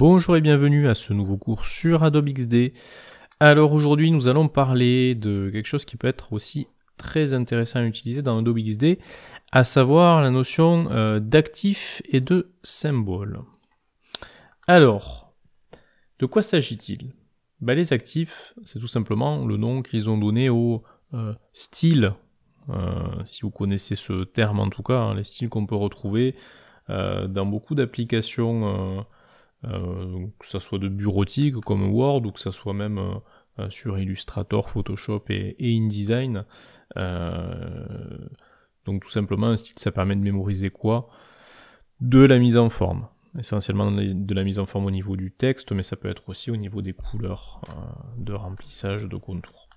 Bonjour et bienvenue à ce nouveau cours sur Adobe XD. Alors aujourd'hui nous allons parler de quelque chose qui peut être aussi très intéressant à utiliser dans Adobe XD, à savoir la notion euh, d'actifs et de symbole. Alors, de quoi s'agit-il ben, Les actifs, c'est tout simplement le nom qu'ils ont donné au euh, style, euh, si vous connaissez ce terme en tout cas, hein, les styles qu'on peut retrouver dans beaucoup d'applications euh, que ça soit de bureautique comme Word ou que ça soit même euh, euh, sur Illustrator, Photoshop et, InDesign. donc tout simplement, un style, ça permet de mémoriser quoi De la mise en forme essentiellement de la mise en forme au niveau du texte, mais ça peut être aussi au niveau des couleurs de remplissage de contours.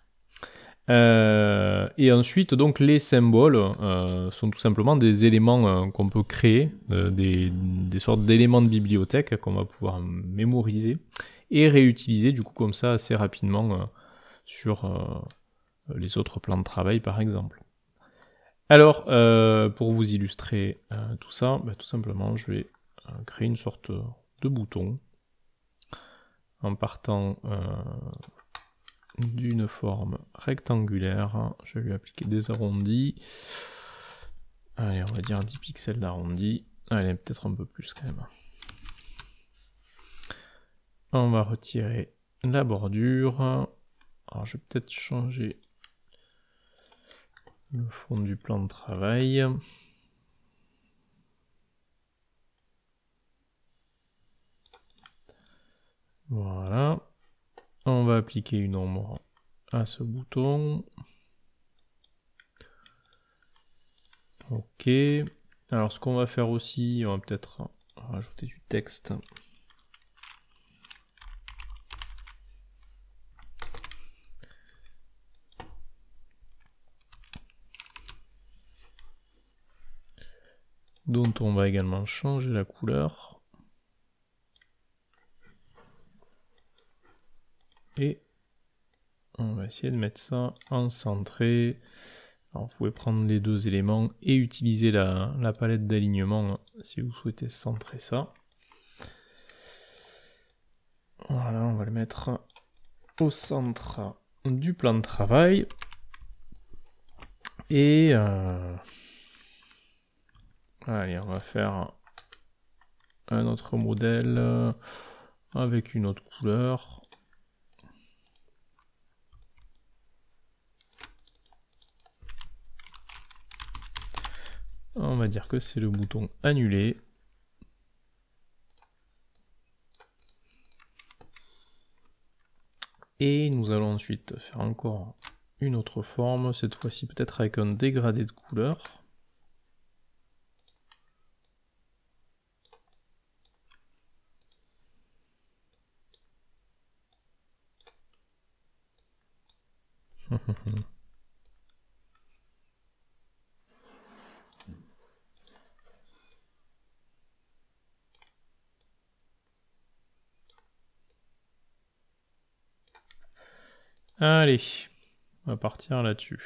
Euh, et ensuite, donc, les symboles euh, sont tout simplement des éléments euh, qu'on peut créer, des, des, sortes d'éléments de bibliothèque qu'on va pouvoir mémoriser et réutiliser, du coup, comme ça, assez rapidement sur les autres plans de travail, par exemple. Alors, pour vous illustrer tout ça, bah, tout simplement, je vais créer une sorte de bouton en partant d'une forme rectangulaire. Je vais lui appliquer des arrondis. Allez, on va dire 10 pixels d'arrondi. Allez, ah, peut-être un peu plus quand même. On va retirer la bordure. Alors, je vais peut-être changer le fond du plan de travail. Voilà appliquer une ombre à ce bouton. Ok. Alors ce qu'on va faire aussi, on va peut-être rajouter du texte. dont on va également changer la couleur. on va essayer de mettre ça en centré. Alors vous pouvez prendre les deux éléments et utiliser la, palette d'alignement hein, si vous souhaitez centrer ça. Voilà, on va le mettre au centre du plan de travail. Et... Euh, allez, on va faire un autre modèle avec une autre couleur. On va dire que c'est le bouton annuler. Et nous allons ensuite faire encore une autre forme, cette fois-ci peut-être avec un dégradé de couleur. Allez, on va partir là-dessus.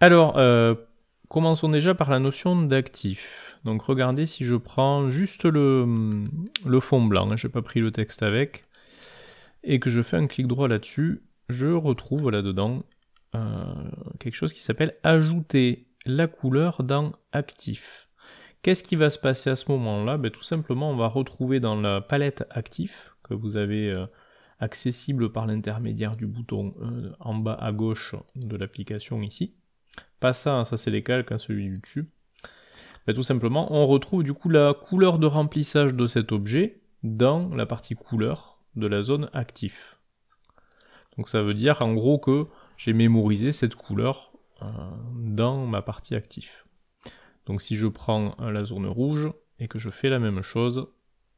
Alors, euh, commençons déjà par la notion d'actif. Donc regardez si je prends juste le, fond blanc, hein, je n'ai pas pris le texte avec, et que je fais un clic droit là-dessus, je retrouve là-dedans euh, quelque chose qui s'appelle ajouter la couleur dans actif. Qu'est-ce qui va se passer à ce moment-là ben, Tout simplement, on va retrouver dans la palette actif que vous avez euh, accessible par l'intermédiaire du bouton euh, en bas à gauche de l'application ici. Pas ça, hein, ça c'est les calques, hein, celui du dessus. Ben, tout simplement, on retrouve du coup la couleur de remplissage de cet objet dans la partie couleur de la zone actif. Donc ça veut dire en gros que j'ai mémorisé cette couleur euh, dans ma partie actif. Donc si je prends la zone rouge et que je fais la même chose,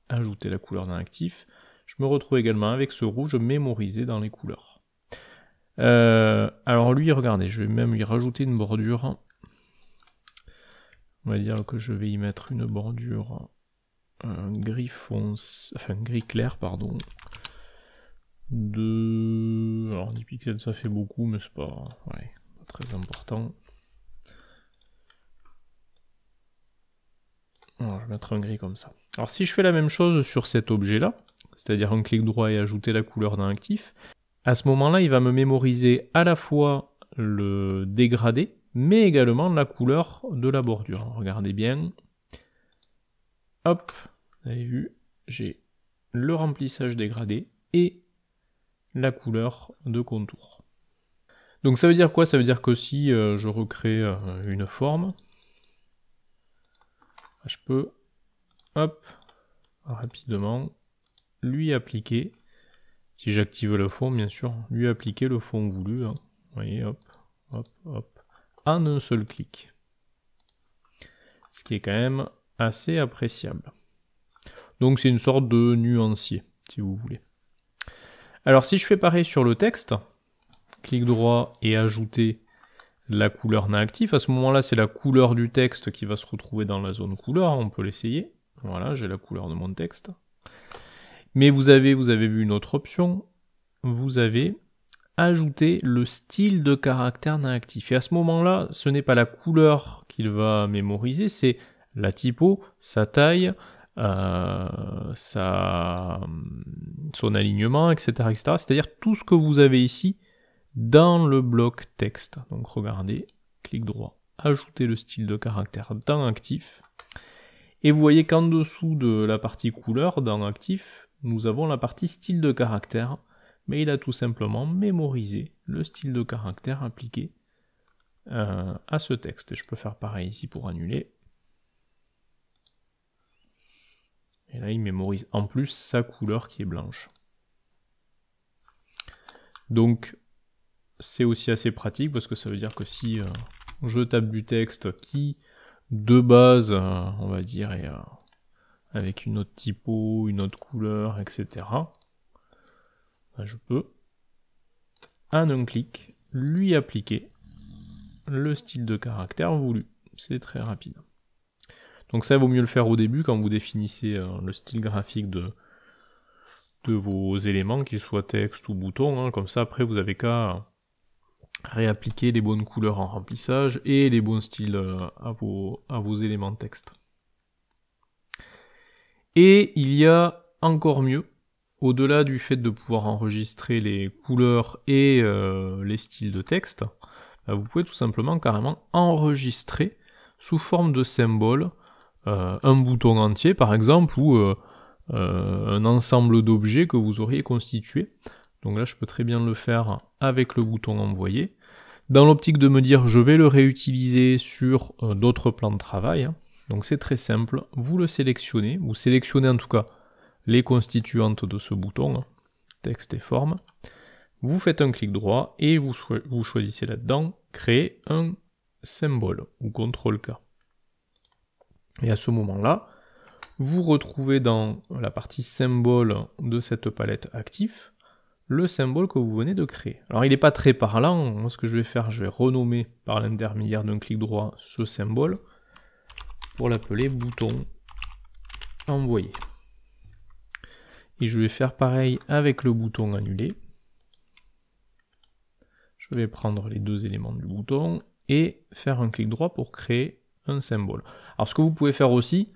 ajouter la couleur d'un actif, je me retrouve également avec ce rouge mémorisé dans les couleurs. Euh, alors lui, regardez, je vais même lui rajouter une bordure. On va dire que je vais y mettre une bordure gris fonce, enfin gris clair, pardon. De... Alors 10 pixels ça fait beaucoup, mais c'est n'est pas très important. je vais mettre un gris comme ça. Alors si je fais la même chose sur cet objet-là, c'est-à-dire un clic droit et ajouter la couleur d'un actif, à ce moment-là, il va me mémoriser à la fois le dégradé, mais également la couleur de la bordure. Regardez bien. Hop, vous avez vu, j'ai le remplissage dégradé et la couleur de contour. Donc ça veut dire quoi Ça veut dire que si euh, je recrée euh, une forme, je peux, hop, rapidement, lui appliquer, si j'active le fond, bien sûr, lui appliquer le fond voulu. Hein. voyez, hop, hop, hop, en un seul clic. Ce qui est quand même assez appréciable. Donc c'est une sorte de nuancier, si vous voulez. Alors si je fais pareil sur le texte, clic droit et ajouter la couleur naactif. À ce moment-là, c'est la couleur du texte qui va se retrouver dans la zone couleur. On peut l'essayer. Voilà, j'ai la couleur de mon texte. Mais vous avez, vous avez vu une autre option. Vous avez ajouté le style de caractère naactif. Et à ce moment-là, ce n'est pas la couleur qu'il va mémoriser, c'est la typo, sa taille, euh, son alignement, etc. C'est-à-dire tout ce que vous avez ici dans le bloc texte. Donc regardez, clic droit, ajouter le style de caractère dans actif. Et vous voyez qu'en dessous de la partie couleur dans actif, nous avons la partie style de caractère, mais il a tout simplement mémorisé le style de caractère appliqué euh, à ce texte. Et je peux faire pareil ici pour annuler. Et là, il mémorise en plus sa couleur qui est blanche. Donc, c'est aussi assez pratique parce que ça veut dire que si euh, je tape du texte qui de base, euh, on va dire, est, euh, avec une autre typo, une autre couleur, etc. Bah, je peux, un un clic, lui appliquer le style de caractère voulu. C'est très rapide. Donc ça vaut mieux le faire au début quand vous définissez le style graphique de, de vos éléments, qu'ils soient texte ou bouton. Hein, comme ça, après, vous avez qu'à réappliquer les bonnes couleurs en remplissage et les bons styles euh, à vos, éléments de texte. Et il y a encore mieux, au-delà du fait de pouvoir enregistrer les couleurs et euh, les styles de texte, bah, vous pouvez tout simplement carrément enregistrer sous forme de symbole euh, un bouton entier par exemple ou un ensemble d'objets que vous auriez constitué donc là, je peux très bien le faire avec le bouton envoyer. Dans l'optique de me dire, je vais le réutiliser sur euh, d'autres plans de travail. Hein. Donc c'est très simple. Vous le sélectionnez, vous sélectionnez en tout cas les constituantes de ce bouton, hein, texte et forme. Vous faites un clic droit et vous, vous choisissez là-dedans créer un symbole ou CTRL-K. Et à ce moment-là, vous retrouvez dans la partie symbole de cette palette actif le symbole que vous venez de créer. Alors il n'est pas très parlant, moi ce que je vais faire, je vais renommer par l'intermédiaire d'un clic droit ce symbole pour l'appeler bouton envoyer. Et je vais faire pareil avec le bouton annuler. Je vais prendre les deux éléments du bouton et faire un clic droit pour créer un symbole. Alors ce que vous pouvez faire aussi,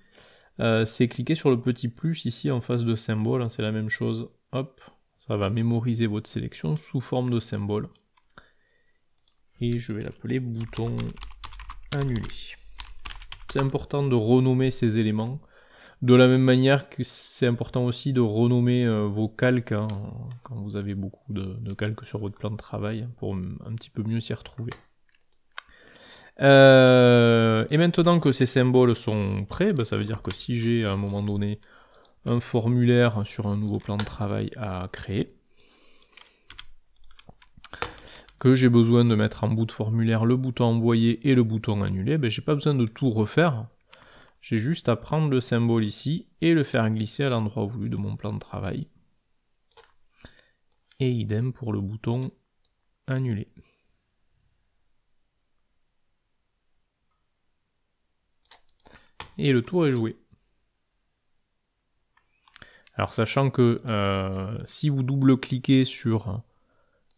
euh, c'est cliquer sur le petit plus ici en face de symbole, hein, c'est la même chose. Hop, ça va mémoriser votre sélection sous forme de symbole. Et je vais l'appeler bouton annulé ». C'est important de renommer ces éléments. De la même manière que c'est important aussi de renommer euh, vos calques hein, quand vous avez beaucoup de, calques sur votre plan de travail hein, pour un petit peu mieux s'y retrouver. Euh, et maintenant que ces symboles sont prêts, bah, ça veut dire que si j'ai à un moment donné un formulaire sur un nouveau plan de travail à créer que j'ai besoin de mettre en bout de formulaire le bouton envoyer et le bouton annuler, ben, j'ai pas besoin de tout refaire. J'ai juste à prendre le symbole ici et le faire glisser à l'endroit voulu de mon plan de travail. Et idem pour le bouton annuler. Et le tour est joué. Alors sachant que euh, si vous double-cliquez sur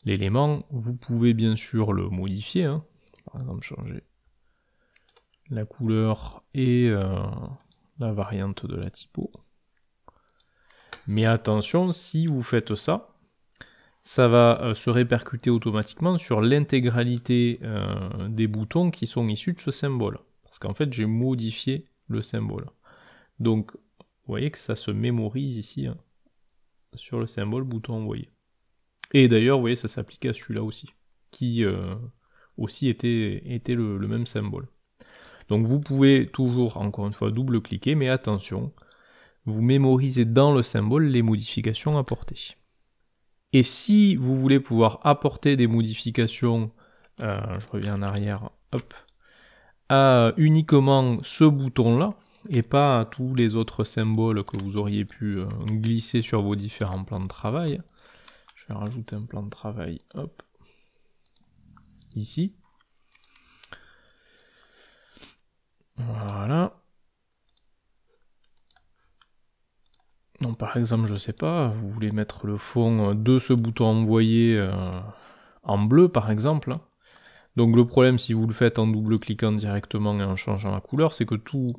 l'élément, vous pouvez bien sûr le modifier. Hein. Par exemple, changer la couleur et euh, la variante de la typo. Mais attention, si vous faites ça, ça va euh, se répercuter automatiquement sur l'intégralité des boutons qui sont issus de ce symbole. Parce qu'en fait, j'ai modifié le symbole. Donc, vous voyez que ça se mémorise ici hein, sur le symbole bouton envoyer. Et d'ailleurs, vous voyez, ça s'applique à celui-là aussi, qui euh, aussi était, était le, même symbole. Donc vous pouvez toujours, encore une fois, double-cliquer, mais attention, vous mémorisez dans le symbole les modifications apportées. Et si vous voulez pouvoir apporter des modifications, euh, je reviens en arrière, hop, à uniquement ce bouton-là, et pas à tous les autres symboles que vous auriez pu euh, glisser sur vos différents plans de travail. Je vais rajouter un plan de travail, hop, ici. Voilà. Donc par exemple, je sais pas, vous voulez mettre le fond de ce bouton envoyé euh, en bleu par exemple. Donc le problème si vous le faites en double-cliquant directement et en changeant la couleur, c'est que tout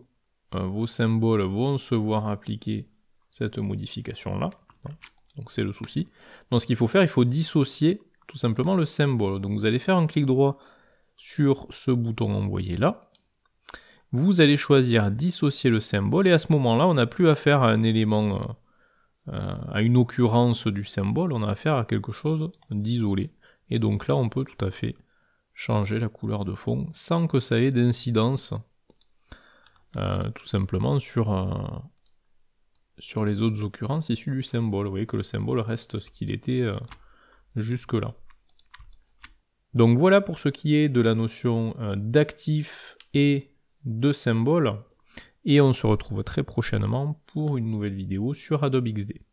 euh, vos symboles vont se voir appliquer cette modification-là. Hein. Donc c'est le souci. Donc ce qu'il faut faire, il faut dissocier tout simplement le symbole. Donc vous allez faire un clic droit sur ce bouton envoyé là. Vous allez choisir dissocier le symbole et à ce moment-là, on n'a plus affaire à un élément, euh, euh, à une occurrence du symbole, on a affaire à quelque chose d'isolé. Et donc là, on peut tout à fait changer la couleur de fond sans que ça ait d'incidence euh, tout simplement sur, euh, sur les autres occurrences issues du symbole. Vous voyez que le symbole reste ce qu'il était euh, jusque-là. Donc voilà pour ce qui est de la notion d'actif et de symbole. Et on se retrouve très prochainement pour une nouvelle vidéo sur Adobe XD.